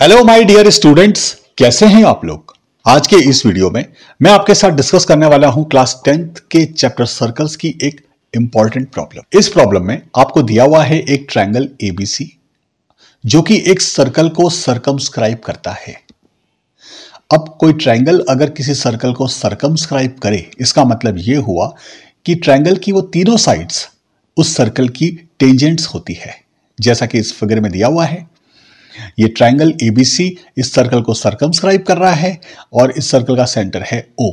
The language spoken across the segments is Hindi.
हेलो माय डियर स्टूडेंट्स कैसे हैं आप लोग आज के इस वीडियो में मैं आपके साथ डिस्कस करने वाला हूं क्लास टेंथ के चैप्टर सर्कल्स की एक इंपॉर्टेंट प्रॉब्लम इस प्रॉब्लम में आपको दिया हुआ है एक ट्रायंगल एबीसी जो कि एक सर्कल को सरकमस्क्राइब करता है अब कोई ट्रायंगल अगर किसी सर्कल को सरकमस्क्राइब करे इसका मतलब ये हुआ कि ट्रायंगल की वो तीनों साइड्स उस सर्कल की टेंजेंट्स होती है जैसा कि इस फिगर में दिया हुआ है ये ट्रायंगल एबीसी इस सर्कल को सरकमस्क्राइब कर रहा है और इस सर्कल का सेंटर है ओ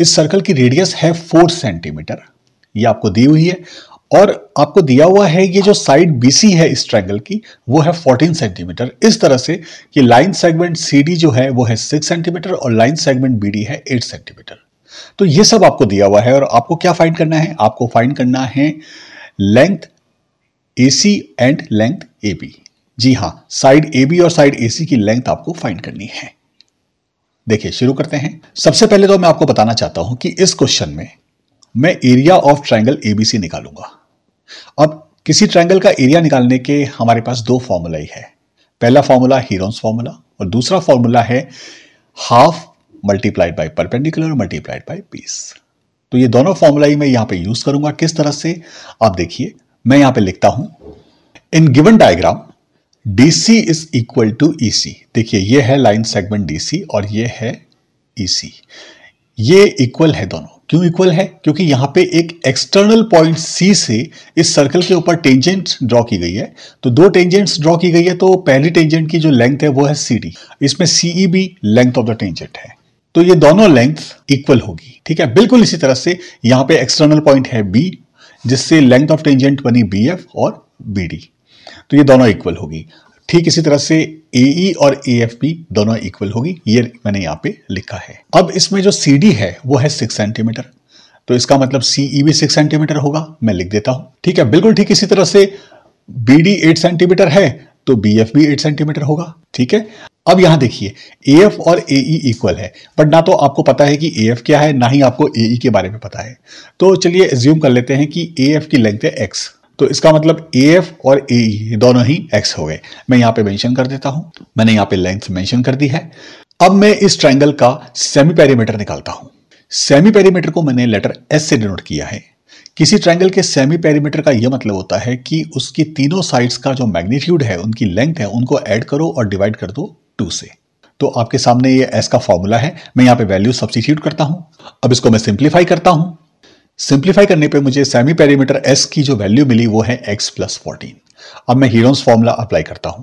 इस सर्कल की रेडियस है फोर सेंटीमीटर ये आपको दी हुई है और आपको दिया हुआ है ये जो साइड बीसी है इस ट्रायंगल की वो है फोर्टीन सेंटीमीटर इस तरह से कि लाइन सेगमेंट सीडी जो है वो है सिक्स सेंटीमीटर और लाइन सेगमेंट बीडी है एट सेंटीमीटर तो ये सब आपको दिया हुआ है और आपको क्या फाइंड करना है आपको फाइंड करना है length A C and length A B जी हां साइड ए बी और साइड ए सी की लेंथ आपको फाइंड करनी है देखिए शुरू करते हैं सबसे पहले तो मैं आपको बताना चाहता हूं कि इस क्वेश्चन में मैं एरिया ऑफ बी एबीसी निकालूंगा अब किसी ट्राइंगल का एरिया निकालने के हमारे पास दो फॉर्मूला ही है पहला फॉर्मूला हीरोन्स फॉर्मूला और दूसरा फॉर्मूला है half multiplied by perpendicular multiplied by piece तो ये दोनों फॉर्मूला ही मैं यहां पे यूज करूंगा किस तरह से आप देखिए मैं यहां पे लिखता हूं in given diagram D C is equal to E C देखिए ये है लाइन सेगमेंट सी और ये है सी e ये इक्वल है दोनों क्यों इक्वल है क्योंकि यहां पे एक एक्सटर्नल पॉइंट सी से इस सर्कल के ऊपर टेंजेंट ड्रॉ की गई है तो दो टेंजेंट्स ड्रॉ की गई है तो पहली टेंजेंट की जो लेंथ है वो है सी डी इसमें सीई e भी लेंथ ऑफ द टेंजेंट है तो ये दोनों लेंथ इक्वल होगी ठीक है बिल्कुल इसी तरह से यहां पे एक्सटर्नल पॉइंट है बी जिससे लेंथ ऑफ टेंजेंट बनी बी एफ और बी डी तो ये दोनों इक्वल होगी ठीक इसी तरह से ए e और ए दोनों इक्वल होगी ये मैंने यहाँ पे लिखा है अब इसमें जो सी डी है वो है सिक्स सेंटीमीटर तो इसका मतलब सी ई e भी सिक्स सेंटीमीटर होगा मैं लिख देता हूं ठीक है बिल्कुल ठीक इसी तरह से बी डी एट सेंटीमीटर है तो बी एफ भी एट सेंटीमीटर होगा ठीक है अब यहां देखिए ए एफ और ए ई इक्वल है बट ना तो आपको पता है कि ए एफ क्या है ना ही आपको ए ई e के बारे में पता है तो चलिए एज्यूम कर लेते हैं कि ए एफ की लेंथ है एक्स तो इसका मतलब ए एफ और ए दोनों ही एक्स हो गए मैं यहाँ पे मेंशन कर देता हूं मैंने यहाँ पे लेंथ मेंशन कर दी है अब मैं इस ट्रायंगल का सेमी पेरीमीटर निकालता हूं सेमी पेरीमीटर को मैंने लेटर एस से डिनोट किया है किसी ट्रायंगल के सेमी पेरीमीटर का यह मतलब होता है कि उसकी तीनों साइड्स का जो मैग्नीट्यूड है उनकी लेंथ है उनको ऐड करो और डिवाइड कर दो टू से तो आपके सामने ये एस का फॉर्मूला है मैं यहां पे वैल्यू सब्सिट्यूट करता हूं अब इसको मैं सिंप्लीफाई करता हूं सिंप्लीफाई करने पे मुझे सेमी पेरीमीटर एस की जो वैल्यू मिली वो है एक्स प्लस फोर्टीन अब मैं हीरोन्स फॉर्मूला अप्लाई करता हूं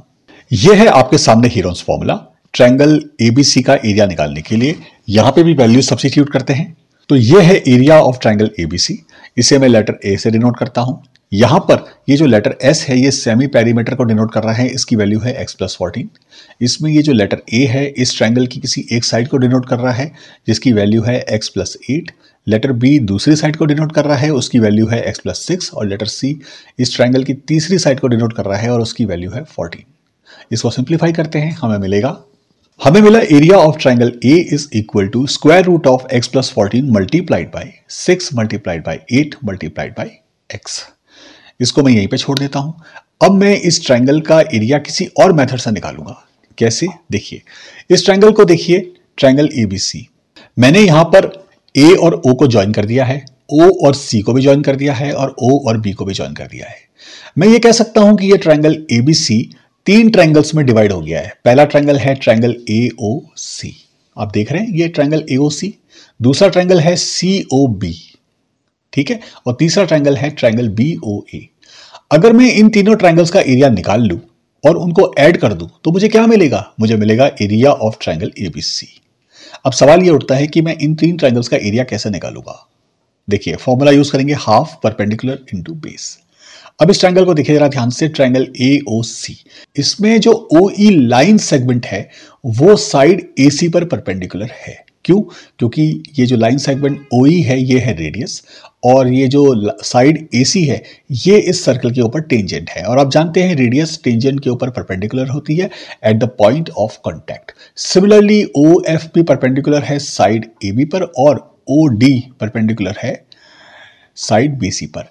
ये है आपके सामने हीरोन्स फॉर्मूला ट्रैंगल एबीसी का एरिया निकालने के लिए यहां पे भी वैल्यू सब्सिट्यूट करते हैं तो यह है एरिया ऑफ ट्रैंगल एबीसी इसे मैं लेटर ए से डिनोट करता हूं यहां पर ये जो लेटर एस है ये सेमी पेरीमीटर को डिनोट कर रहा है इसकी वैल्यू है एक्स प्लस फोर्टीन इसमें ये जो लेटर ए है इस ट्रायंगल की किसी एक साइड को डिनोट कर रहा है जिसकी वैल्यू है X plus eight letter B दूसरी साइड को डिनोट कर रहा है उसकी वैल्यू है एक्स प्लस सिक्स और लेटर सी इस ट्राइंगल की तीसरी साइड को डिनोट कर रहा है और उसकी वैल्यू है फोर्टीन इसको सिंप्लीफाई करते हैं हमें मिलेगा हमें मिला area of triangle A is equal to square root of X plus fourteen multiplied by six multiplied by eight multiplied by X इसको मैं यहीं पे छोड़ देता हूं अब मैं इस ट्रायंगल का एरिया किसी और मेथड से निकालूंगा कैसे देखिए इस ट्रायंगल को देखिए ट्रायंगल ए मैंने यहां पर ए और ओ को ज्वाइन कर दिया है ओ और सी को भी ज्वाइन कर दिया है और ओ और बी को भी ज्वाइन कर दिया है मैं ये कह सकता हूं कि यह ट्राइंगल ए तीन ट्राइंगल्स में डिवाइड हो गया है पहला ट्राइंगल है ट्राइंगल ए ओ सी आप देख रहे हैं ये ट्राइंगल ए सी दूसरा ट्राइंगल है सी ओ बी ठीक है और तीसरा ट्रायंगल है ट्रायंगल बी ओ ए अगर मैं इन तीनों ट्रायंगल्स का एरिया निकाल लूँ और उनको ऐड कर दूँ तो मुझे क्या मिलेगा मुझे मिलेगा area of triangle A B C अब सवाल ये उठता है कि मैं इन तीन ट्रायंगल्स का एरिया कैसे निकालूंगा देखिए फॉर्मूला यूज करेंगे हाफ परपेंडिकुलर इनटू बेस अब इस ट्रायंगल को देखिए जरा ध्यान से ट्रायंगल ए ओ सी इसमें जो ओ ई लाइन सेगमेंट है वो साइड ए सी पर परपेंडिकुलर है क्यों क्योंकि ये जो लाइन सेगमेंट ओ e है ये है रेडियस और ये जो साइड ए है ये इस सर्कल के ऊपर टेंजेंट है और आप जानते हैं रेडियस टेंजेंट के ऊपर परपेंडिकुलर होती है at the point of contact similarly O F भी परपेंडिकुलर है साइड ए बी पर और ओ डी परपेंडिकुलर है साइड बी सी पर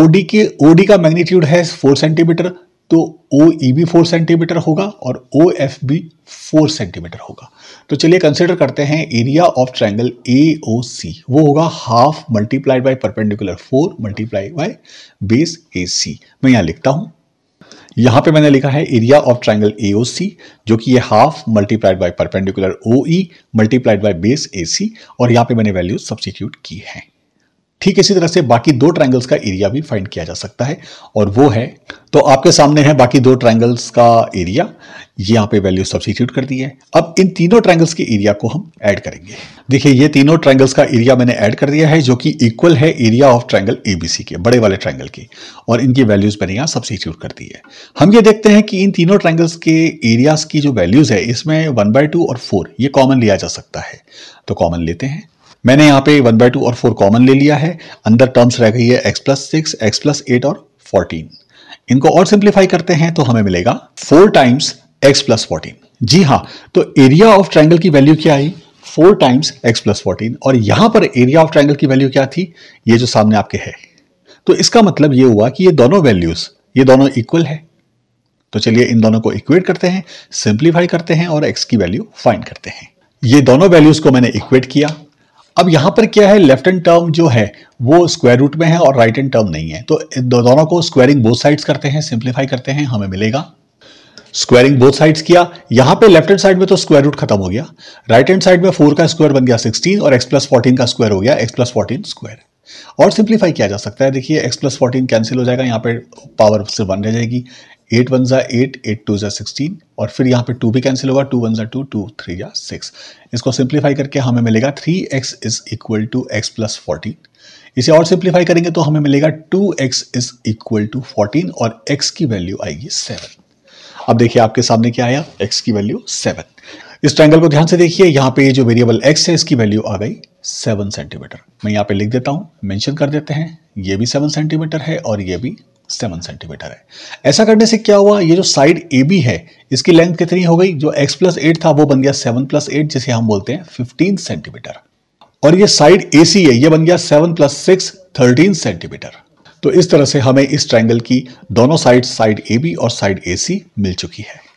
ओडी के ओडी का मैग्नीट्यूड है फोर सेंटीमीटर तो ओ ई बी फोर सेंटीमीटर होगा और ओ एफ बी फोर सेंटीमीटर होगा तो चलिए कंसिडर करते हैं area of triangle A O C वो होगा half multiplied by perpendicular four multiply by base A C मैं यहाँ लिखता हूँ यहाँ पे मैंने लिखा है area of triangle A O C जो कि ये half multiplied by perpendicular O E multiplied by base A C और यहाँ पे मैंने वैल्यू सब्सिट्यूट की है ठीक इसी तरह से बाकी दो ट्रायंगल्स का एरिया भी फाइंड किया जा सकता है और वो है तो आपके सामने है बाकी दो ट्रायंगल्स का एरिया ये यहाँ पे वैल्यू सब्सिट्यूट कर दी है अब इन तीनों ट्रायंगल्स के एरिया को हम ऐड करेंगे देखिए ये तीनों ट्रायंगल्स का एरिया मैंने ऐड कर दिया है जो कि इक्वल है एरिया ऑफ ट्राइंगल एबीसी के बड़े वाले ट्राइंगल के और इनकी वैल्यूज मैंने यहाँ सब्सिट्यूट कर दी है हम ये देखते हैं कि इन तीनों ट्राइंगल्स के एरियाज की जो वैल्यूज है इसमें वन बाय टू और फोर ये कॉमन लिया जा सकता है तो कॉमन लेते हैं मैंने यहाँ पे वन बाई टू और फोर कॉमन ले लिया है अंदर टर्म्स रह गई है X plus six X plus eight और फोर्टीन इनको और सिंप्लीफाई करते हैं तो हमें मिलेगा four times X plus fourteen जी हाँ तो एरिया ऑफ ट्राइंगल की वैल्यू क्या आई four times X plus fourteen और यहां पर एरिया ऑफ ट्राइंगल की वैल्यू क्या थी ये जो सामने आपके है तो इसका मतलब ये हुआ कि ये दोनों वैल्यूज ये दोनों इक्वल है तो चलिए इन दोनों को इक्वेट करते हैं सिंप्लीफाई करते हैं और एक्स की वैल्यू फाइंड करते हैं ये दोनों वैल्यूज को मैंने इक्वेट किया अब यहां पर क्या है लेफ्ट एंड टर्म जो है वो स्क्वायर रूट में है और राइट एंड टर्म नहीं है तो दो, दोनों को स्क्वायरिंग बोथ साइड्स करते हैं सिंप्लीफाई करते हैं हमें मिलेगा स्क्वायरिंग बोथ साइड्स किया यहां पे लेफ्ट हैंड साइड में तो स्क्वायर रूट खत्म हो गया राइट हैंड साइड में फोर का स्क्वायर बन गया सिक्सटीन और एक्स प्लस फोर्टीन का स्क्वायर हो गया एक्स प्लस फोर्टीन स्क्वायर और सिंप्लीफाई किया जा सकता है देखिए एक्स प्लस फोर्टीन कैंसिल हो जाएगा यहाँ पे पावर सिर्फ वन रह जाएगी एट वन ज़ा एट एट टू ज़ा सिक्सटीन और फिर यहाँ पे टू भी कैंसिल होगा टू वन ज़ा टू टू थ्री या सिक्स इसको सिंप्लीफाई करके हमें मिलेगा three X is equal to X plus fourteen इसे और सिंप्लीफाई करेंगे तो हमें मिलेगा two X is equal to fourteen और एक्स की वैल्यू आएगी सेवन अब देखिए आपके सामने क्या आया एक्स की वैल्यू सेवन इस ट्रैंगल को ध्यान से देखिए यहाँ पे जो वेरिएबल एक्स है इसकी वैल्यू आ गई सेवन सेंटीमीटर मैं यहाँ पे लिख देता हूँ मेंशन कर देते हैं ये भी सेवन सेंटीमीटर है और ये भी सेवन सेंटीमीटर है ऐसा करने से क्या हुआ ये जो साइड ए बी है इसकी लेंथ कितनी हो गई जो एक्स प्लस एट था वो बन गया सेवन प्लस एट जिसे हम बोलते हैं फिफ्टीन सेंटीमीटर और ये साइड ए सी है ये बन गया seven plus six thirteen centimetre तो इस तरह से हमें इस ट्राइंगल की दोनों साइड साइड ए बी और साइड ए सी मिल चुकी है